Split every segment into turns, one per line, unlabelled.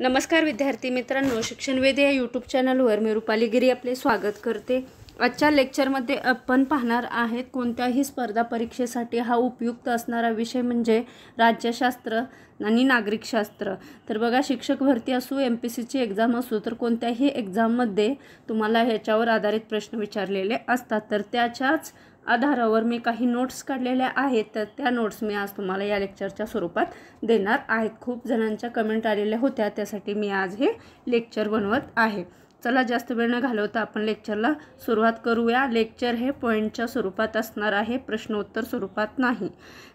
नमस्कार विद्यार्थी मित्रांनो शिक्षणवेदी या यूट्यूब चॅनलवर मी गिरी आपले स्वागत करते आजच्या लेक्चरमध्ये आपण पाहणार आहेत कोणत्याही स्पर्धा परीक्षेसाठी हा उपयुक्त असणारा विषय म्हणजे राज्यशास्त्र आणि नागरिकशास्त्र तर बघा शिक्षक भरती असू एम पी सीची एक्झाम असू तर कोणत्याही एक्झाममध्ये तुम्हाला ह्याच्यावर आधारित प्रश्न विचारलेले असतात तर त्याच्याच आधारावर मी काही नोट्स काढलेल्या आहेत तर त्या नोट्स मी आज तुम्हाला या लेक्चरच्या स्वरूपात देणार आहेत खूप जणांच्या कमेंट आलेल्या होत्या त्यासाठी मी आज हे लेक्चर बनवत आहे चला जास्त वेळ न घालवता आपण लेक्चरला सुरुवात करूया लेक्चर हे पॉईंटच्या स्वरूपात असणार आहे प्रश्नोत्तर स्वरूपात नाही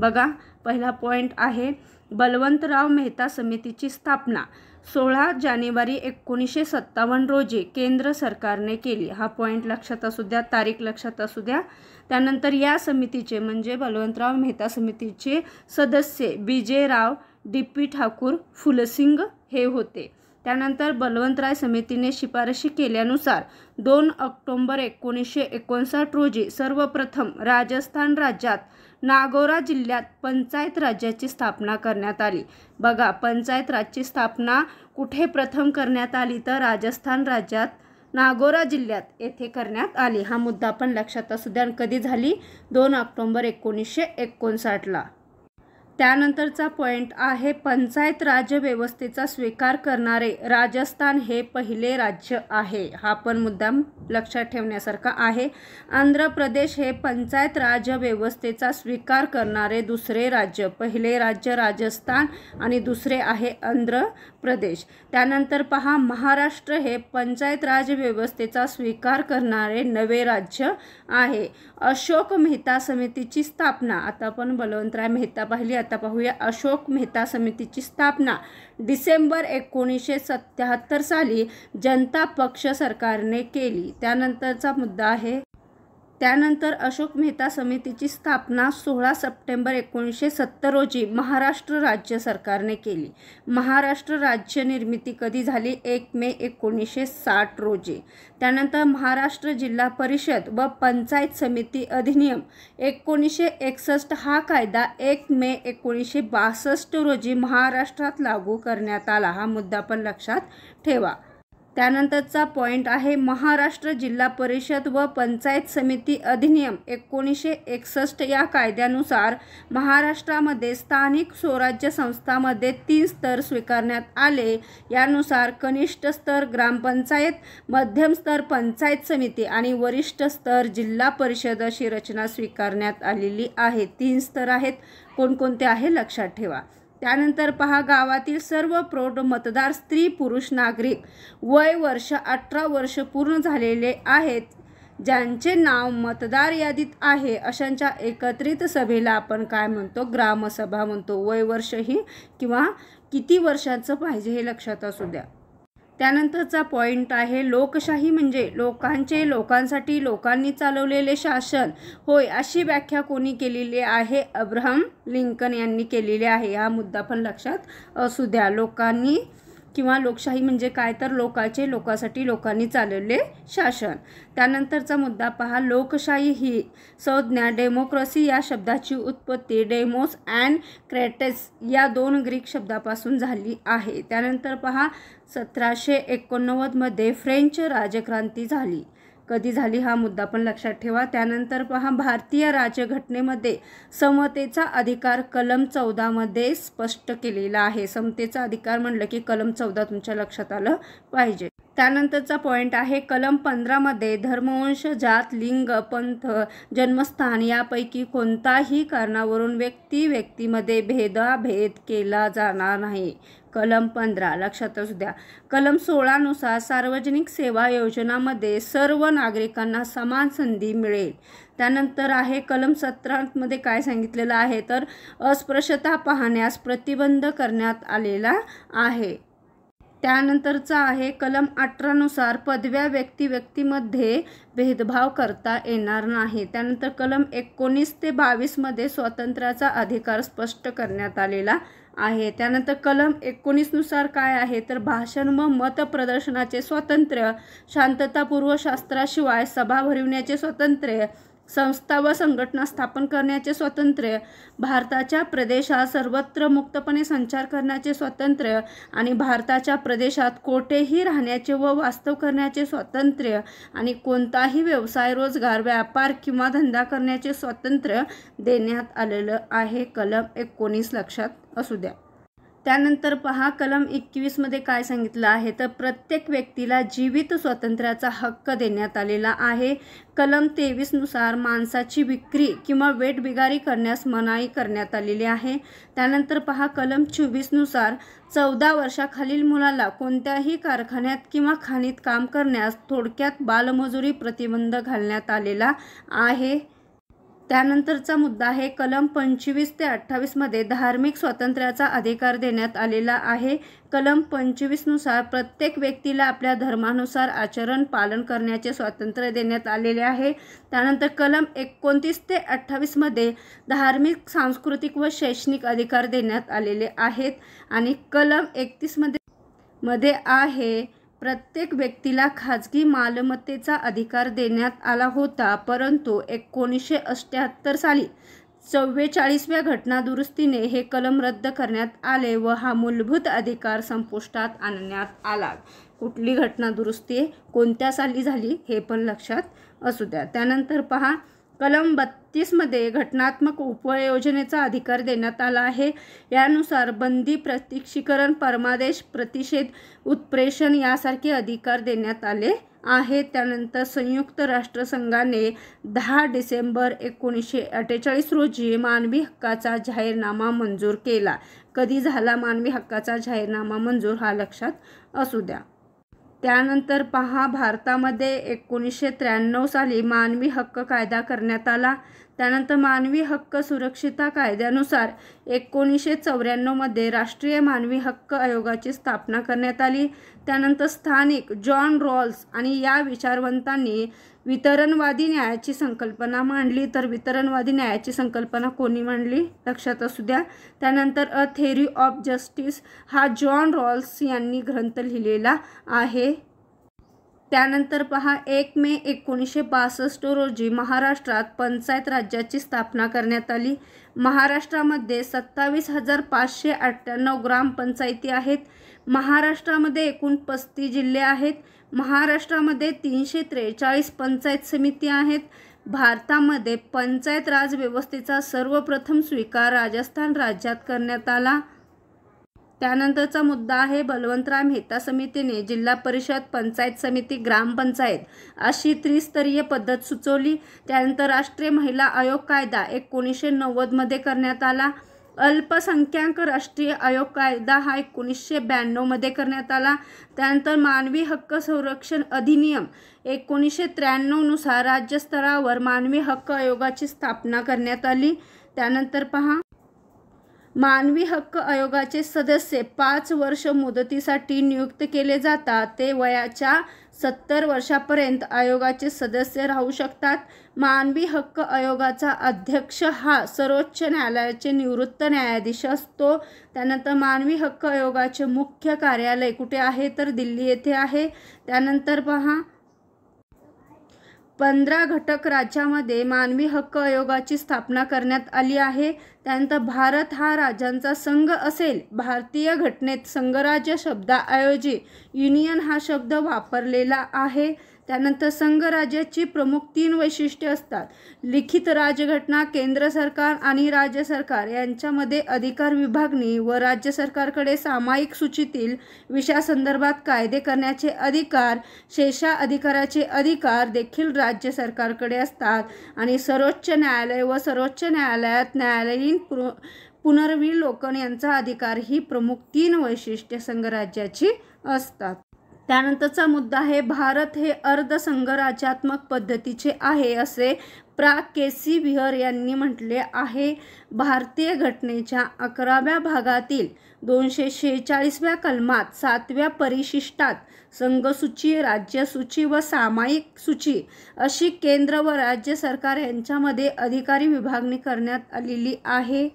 बघा पहिला पॉईंट आहे बलवंतराव मेहता समितीची स्थापना सोळा जानेवारी एकोणीसशे सत्तावन्न रोजी केंद्र सरकारने केली हा पॉईंट लक्षात असू द्या तारीख लक्षात असू द्या त्यानंतर या समितीचे म्हणजे बलवंतराव मेहता समितीचे सदस्य राव डी पी ठाकूर फुलसिंग हे होते त्यानंतर बलवंतराय समितीने शिफारशी केल्यानुसार दोन ऑक्टोंबर एकोणीसशे एकोणसाठ रोजी सर्वप्रथम राजस्थान राज्यात नागोरा जिल्ह्यात पंचायत राज्याची स्थापना करण्यात आली बघा पंचायत राजची स्थापना कुठे प्रथम करण्यात आली तर राजस्थान राज्यात नागोरा जिल्ह्यात येथे करण्यात आली हा मुद्दा पण लक्षात असू द्या कधी झाली दोन ऑक्टोंबर एकोणीसशे एकोणसाठला त्यानंतरचा पॉईंट आहे पंचायत राज्य व्यवस्थेचा स्वीकार करणारे राजस्थान हे पहिले राज्य आहे हा पण मुद्दाम लक्षात ठेवण्यासारखा आहे आंध्र प्रदेश हे पंचायत राज व्यवस्थेचा स्वीकार करणारे दुसरे राज्य पहिले राज्य राजस्थान आणि दुसरे आहे आंध्र प्रदेश त्यानंतर पहा महाराष्ट्र हे पंचायत राज व्यवस्थेचा स्वीकार करणारे नवे राज्य आहे अशोक मेहता समितीची स्थापना आता आपण बलवंतराय मेहता पाहिली आता पाहूया अशोक मेहता समितीची स्थापना डिसेंबर एकोणीसशे सत्याहत्तर साली जनता पक्ष सरकारने केली त्यानंतरचा मुद्दा आहे त्यानंतर अशोक मेहता समितीची स्थापना सोळा सप्टेंबर एकोणीसशे सत्तर रोजी महाराष्ट्र राज्य सरकारने केली महाराष्ट्र राज्य निर्मिती कधी झाली एक मे एकोणीसशे साठ रोजी त्यानंतर महाराष्ट्र जिल्हा परिषद व पंचायत समिती अधिनियम एकोणीसशे एकसष्ट हा कायदा एक मे एकोणीसशे बासष्ट रोजी महाराष्ट्रात लागू करण्यात आला हा मुद्दा पण लक्षात ठेवा त्यानंतरचा पॉईंट आहे महाराष्ट्र जिल्हा परिषद व पंचायत समिती अधिनियम एकोणीसशे एकसष्ट या कायद्यानुसार महाराष्ट्रामध्ये स्थानिक स्वराज्य संस्थामध्ये तीन स्तर स्वीकारण्यात आले यानुसार कनिष्ठ स्तर ग्रामपंचायत मध्यम स्तर पंचायत समिती आणि वरिष्ठ स्तर जिल्हा परिषद अशी रचना स्वीकारण्यात आलेली आहे तीन स्तर आहेत कोणकोणते आहे लक्षात ठेवा त्यानंतर पहा गावातील सर्व प्रौढ मतदार स्त्री पुरुष नागरिक वय वर्ष अठरा वर्ष पूर्ण झालेले आहेत ज्यांचे नाव मतदार यादीत आहे अशांच्या एकत्रित सभेला आपण काय म्हणतो ग्रामसभा म्हणतो वय वर्षही किंवा किती वर्षाचं पाहिजे हे लक्षात असू द्या त्यानंतरचा पॉईंट आहे लोकशाही म्हणजे लोकांचे लोकांसाठी लोकांनी चालवलेले शासन होय अशी व्याख्या कोणी केलेली आहे अब्रहम लिंकन यांनी केलेली आहे हा मुद्दा पण लक्षात असू द्या लोकांनी किंवा लोकशाही म्हणजे काय तर लोकाचे लोकासाठी लोकांनी चालवले शासन त्यानंतरचा मुद्दा पहा लोकशाही ही संज्ञा डेमोक्रसी या शब्दाची उत्पत्ती डेमोस अँड क्रेटेस या दोन ग्रीक शब्दापासून झाली आहे त्यानंतर पहा सतराशे एकोणनव्वदमध्ये फ्रेंच राजक्रांती झाली कधी झाली हा मुद्दा पण लक्षात ठेवा त्यानंतर पहा भारतीय राज्यघटनेमध्ये समतेचा अधिकार कलम चौदामध्ये स्पष्ट केलेला आहे समतेचा अधिकार म्हणलं की कलम चौदा तुमच्या लक्षात आलं पाहिजे त्यानंतरचा पॉईंट आहे कलम पंधरामध्ये धर्मवंश जात लिंग पंथ जन्मस्थान यापैकी कोणताही कारणावरून व्यक्ती व्यक्तीमध्ये भेदाभेद केला जाणार नाही कलम पंधरा लक्षात असू द्या कलम सोळानुसार सार्वजनिक सेवा योजनामध्ये सर्व नागरिकांना समान संधी मिळेल त्यानंतर आहे कलम सतरामध्ये काय सांगितलेलं आहे तर अस्पृश्यता पाहण्यास प्रतिबंध करण्यात आलेला आहे त्यानंतरचा आहे कलम अठरानुसार पदव्या व्यक्ती व्यक्तीमध्ये भेदभाव करता येणार नाही त्यानंतर कलम एकोणीस ते बावीसमध्ये स्वातंत्र्याचा अधिकार स्पष्ट करण्यात आलेला आहे त्यानंतर कलम एकोणीसनुसार काय आहे तर भाषण व मतप्रदर्शनाचे स्वातंत्र्य शांततापूर्व शास्त्राशिवाय सभा भरविण्याचे स्वातंत्र्य संस्था व संघटना स्थापन करण्याचे स्वातंत्र्य भारताच्या प्रदेशात सर्वत्र मुक्तपणे संचार करण्याचे स्वातंत्र्य आणि भारताच्या प्रदेशात कोठेही राहण्याचे व वास्तव करण्याचे स्वातंत्र्य आणि कोणताही व्यवसाय रोजगार व्यापार किंवा धंदा करण्याचे स्वातंत्र्य देण्यात आलेलं आहे कलम एकोणीस लक्षात असू द्या त्यानंतर पहा कलम एकवीसमध्ये काय सांगितलं आहे तर प्रत्येक व्यक्तीला जीवित स्वातंत्र्याचा हक्क देण्यात आलेला आहे कलम तेवीसनुसार माणसाची विक्री किंवा वेटबिगारी करण्यास मनाई करण्यात आलेली आहे त्यानंतर पहा कलम चोवीसनुसार चौदा वर्षाखालील मुलाला कोणत्याही कारखान्यात किंवा खाणीत काम करण्यास थोडक्यात बालमजुरी प्रतिबंध घालण्यात आलेला आहे त्यानंतरचा मुद्दा आहे कलम पंचवीस ते अठ्ठावीसमध्ये धार्मिक स्वातंत्र्याचा अधिकार देण्यात आलेला आहे कलम पंचवीसनुसार प्रत्येक व्यक्तीला आपल्या धर्मानुसार आचरण पालन करण्याचे स्वातंत्र्य देण्यात आलेले आहे त्यानंतर कलम एकोणतीस ते अठ्ठावीसमध्ये धार्मिक सांस्कृतिक व शैक्षणिक अधिकार देण्यात आलेले आहेत आणि कलम एकतीसमध्ये मध्ये आहे प्रत्येक व्यक्तीला खाजगी मालमत्तेचा अधिकार देण्यात आला होता परंतु एकोणीसशे अष्ट्याहत्तर साली चव्वेचाळीसव्या घटनादुरुस्तीने हे कलम रद्द करण्यात आले व हा मूलभूत अधिकार संपुष्टात आणण्यात आला कुठली घटनादुरुस्ती कोणत्या साली झाली हे पण लक्षात असू द्या त्यानंतर पहा कलम बत्तीसमध्ये घटनात्मक उपयोजनेचा अधिकार देण्यात आला आहे यानुसार बंदी प्रतिक्षीकरण परमादेश प्रतिषेध उत्प्रेषण यासारखे अधिकार देण्यात आले आहे त्यानंतर संयुक्त राष्ट्रसंघाने दहा डिसेंबर एकोणीसशे अठ्ठेचाळीस रोजी मानवी हक्काचा जाहीरनामा मंजूर केला कधी झाला मानवी हक्काचा जाहीरनामा मंजूर हा लक्षात असू द्या त्यानंतर पहा भारतामध्ये एकोणीसशे त्र्याण्णव साली मानवी हक्क कायदा करण्यात आला त्यानंतर मानवी हक्क सुरक्षिता कायद्यानुसार एकोणीसशे चौऱ्याण्णवमध्ये राष्ट्रीय मानवी हक्क आयोगाची स्थापना करण्यात आली त्यानंतर स्थानिक जॉन रॉल्स आणि या विचारवंतांनी वितरणवादी न्यायाची संकल्पना मांडली तर वितरणवादी न्यायाची संकल्पना कोणी मांडली लक्षात असू द्या त्यानंतर अ थेरी ऑफ जस्टिस हा जॉन रॉल्स यांनी ग्रंथ लिहिलेला आहे त्यानंतर पहा एक मे एकोणीसशे बासष्ट रोजी महाराष्ट्रात पंचायत राज्याची स्थापना करण्यात आली महाराष्ट्रामध्ये सत्तावीस हजार पाचशे अठ्ठ्याण्णव ग्रामपंचायती आहेत महाराष्ट्रामध्ये एकूण पस्तीस जिल्हे आहेत महाराष्ट्रामध्ये तीनशे त्रेचाळीस पंचायत समिती आहेत भारतामध्ये पंचायत राज व्यवस्थेचा सर्वप्रथम स्वीकार राजस्थान राज्यात करण्यात आला त्यानंतरचा मुद्दा आहे बलवंतराम मेहता समितीने जिल्हा परिषद पंचायत समिती ग्रामपंचायत अशी त्रिस्तरीय पद्धत सुचवली त्यानंतर राष्ट्रीय महिला आयोग कायदा एकोणीसशे नव्वदमध्ये करण्यात आला अल्पसंख्याक राष्ट्रीय आयोग कायदा हा एकोणीसशे ब्याण्णवमध्ये करण्यात आला त्यानंतर मानवी हक्क संरक्षण अधिनियम एकोणीसशे त्र्याण्णवनुसार राज्यस्तरावर मानवी हक्क आयोगाची स्थापना करण्यात आली त्यानंतर पहा मानवी हक्क आयोगाचे सदस्य पाच वर्ष मुदतीसाठी नियुक्त केले जातात ते वयाच्या सत्तर वर्षापर्यंत आयोगाचे सदस्य राहू शकतात मानवी हक्क आयोगाचा अध्यक्ष हा सर्वोच्च न्यायालयाचे निवृत्त न्यायाधीश असतो त्यानंतर मानवी हक्क आयोगाचे मुख्य कार्यालय कुठे आहे तर दिल्ली येथे आहे त्यानंतर पहा पंधरा घटक राज्यामध्ये मानवी हक्क आयोगाची स्थापना करण्यात आली आहे त्यानंतर भारत हा राज्यांचा संघ असेल भारतीय घटनेत संघराज्य शब्दाऐवजी युनियन हा शब्द वापरलेला आहे त्यानंतर संघराज्याची प्रमुख तीन वैशिष्ट्ये असतात लिखित राज्यघटना केंद्र सरकार आणि राज्य सरकार यांच्यामध्ये अधिकार विभागणी व राज्य सरकारकडे सामायिक सूचीतील विषयासंदर्भात कायदे करण्याचे अधिकार शेषा अधिकाराचे अधिकार देखील राज्य सरकारकडे असतात आणि सर्वोच्च न्यायालय व सर्वोच्च न्यायालयात न्यायालयीन नवीन पु यांचा अधिकार ही प्रमुख तीन वैशिष्ट्य संघराज्याची असतात त्यानंतरचा मुद्दा आहे भारत हे अर्ध संघराज्यात्मक पद्धतीचे आहे असे प्रा के सी विहर यांनी म्हटले आहे भारतीय घटनेच्या अकराव्या भागातील दोनशे शेहेचाळीसव्या कलमात सातव्या परिशिष्टात संघसूची राज्यसूची व सामायिक सूची अशी केंद्र व राज्य सरकार यांच्यामध्ये अधिकारी विभागणी करण्यात आलेली आहे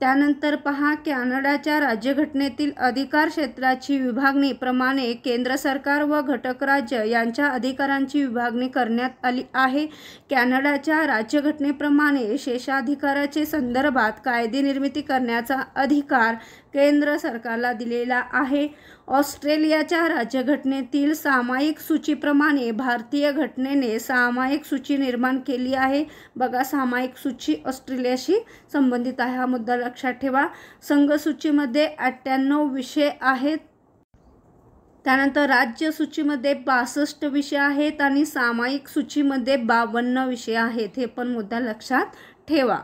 त्यानंतर पहा कॅनडाच्या राज्यघटनेतील अधिकार क्षेत्राची विभागणी प्रमाणे केंद्र सरकार व घटक राज्य यांच्या अधिकारांची विभागणी करण्यात आली आहे कॅनडाच्या राज्यघटनेप्रमाणे शेषाधिकाराचे संदर्भात कायदे निर्मिती करण्याचा अधिकार केंद्र सरकारला दिलेला आहे ऑस्ट्रेलियाच्या राज्यघटनेतील सामायिक सूचीप्रमाणे भारतीय घटनेने सामायिक सूची निर्माण केली आहे बघा सामायिक सूची ऑस्ट्रेलियाशी संबंधित आहे हा मुद्दा लक्षात ठेवा संघसूचीमध्ये अठ्ठ्याण्णव विषय आहेत त्यानंतर राज्य सूचीमध्ये बासष्ट विषय आहेत आणि सामायिक सूचीमध्ये बावन्न विषय आहेत हे पण मुद्दा लक्षात ठेवा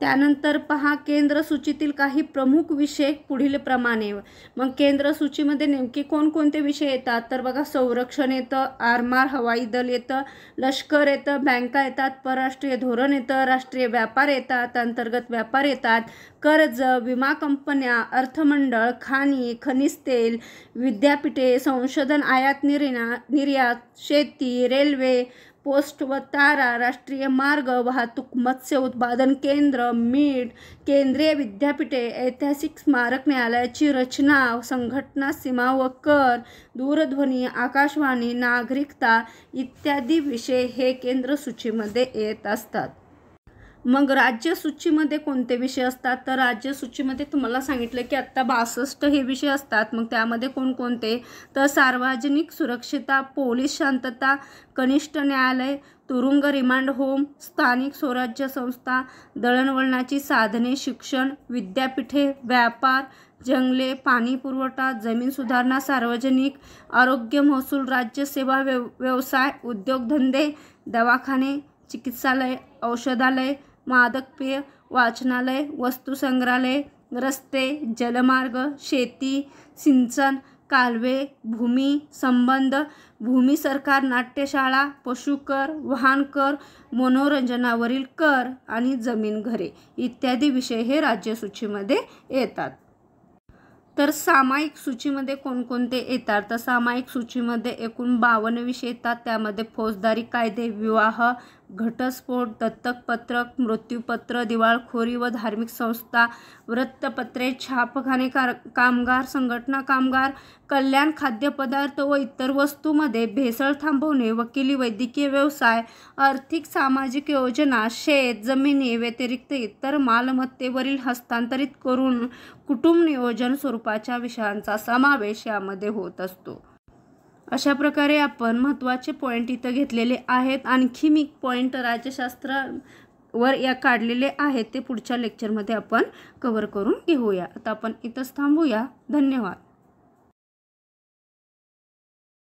त्यानंतर पहा केंद्र सूचीतील काही प्रमुख विषय पुढीलप्रमाणे मग केंद्र सूचीमध्ये नेमके कोणकोणते विषय येतात तर बघा संरक्षण येतं आरमार हवाई दल येतं लष्कर येतं बँका येतात परराष्ट्रीय धोरण येतं राष्ट्रीय व्यापार येतात अंतर्गत व्यापार येतात कर्ज विमा कंपन्या अर्थमंडळ खाणी खनिज तेल विद्यापीठे संशोधन आयात निर्या निर्यात शेती रेल्वे पोस्ट व तारा राष्ट्रीय मार्ग वाहतूक मत्स्य उत्पादन केंद्र मीठ केंद्रीय विद्यापीठे ऐतिहासिक स्मारक न्यायालयाची रचना संघटना सीमा व कर दूरध्वनी आकाशवाणी नागरिकता इत्यादी विषय हे केंद्र सूचीमध्ये येत असतात मग राज्यसूचीमध्ये कोणते विषय असतात तर राज्यसूचीमध्ये तुम्हाला सांगितलं की आत्ता बासष्ट हे विषय असतात मग त्यामध्ये कोणकोणते तर सार्वजनिक सुरक्षिता पोलीस शांतता कनिष्ठ न्यायालय तुरुंग रिमांड होम स्थानिक स्वराज्य संस्था दळणवळणाची साधने शिक्षण विद्यापीठे व्यापार जंगले पाणी पुरवठा जमीन सुधारणा सार्वजनिक आरोग्य महसूल राज्यसेवा व्यव व्यवसाय उद्योगधंदे दवाखाने चिकित्सालय औषधालय मादक पेय वाचनालय वस्तुसंग्रहालय रस्ते जलमार्ग शेती सिंचन कालवे भूमी संबंध भूमी सरकार नाट्यशाळा वाहन कर मनोरंजनावरील कर आणि जमीन घरे इत्यादी विषय हे राज्य राज्यसूचीमध्ये येतात तर सामायिक सूचीमध्ये कोणकोणते येतात तर सामायिक सूचीमध्ये एकूण बावन्न विषय येतात त्यामध्ये फौजदारी कायदे विवाह घटस्फोट दत्तकपत्रक मृत्यूपत्र दिवाळखोरी व धार्मिक संस्था वृत्तपत्रे छापखाने कार कामगार संघटना कामगार कल्याण खाद्यपदार्थ व इतर वस्तूमध्ये भेसळ थांबवणे वकिली वैद्यकीय व्यवसाय आर्थिक सामाजिक योजना शेत जमिनी व्यतिरिक्त इतर मालमत्तेवरील हस्तांतरित करून कुटुंब नियोजन स्वरूपाच्या विषयांचा समावेश यामध्ये होत असतो अशा प्रकारे आपण महत्त्वाचे पॉईंट इथं घेतलेले आहेत आणखी मी पॉईंट वर या काढलेले आहेत ते पुढच्या लेक्चरमध्ये आपण कवर करून घेऊया आता आपण इथंच थांबूया धन्यवाद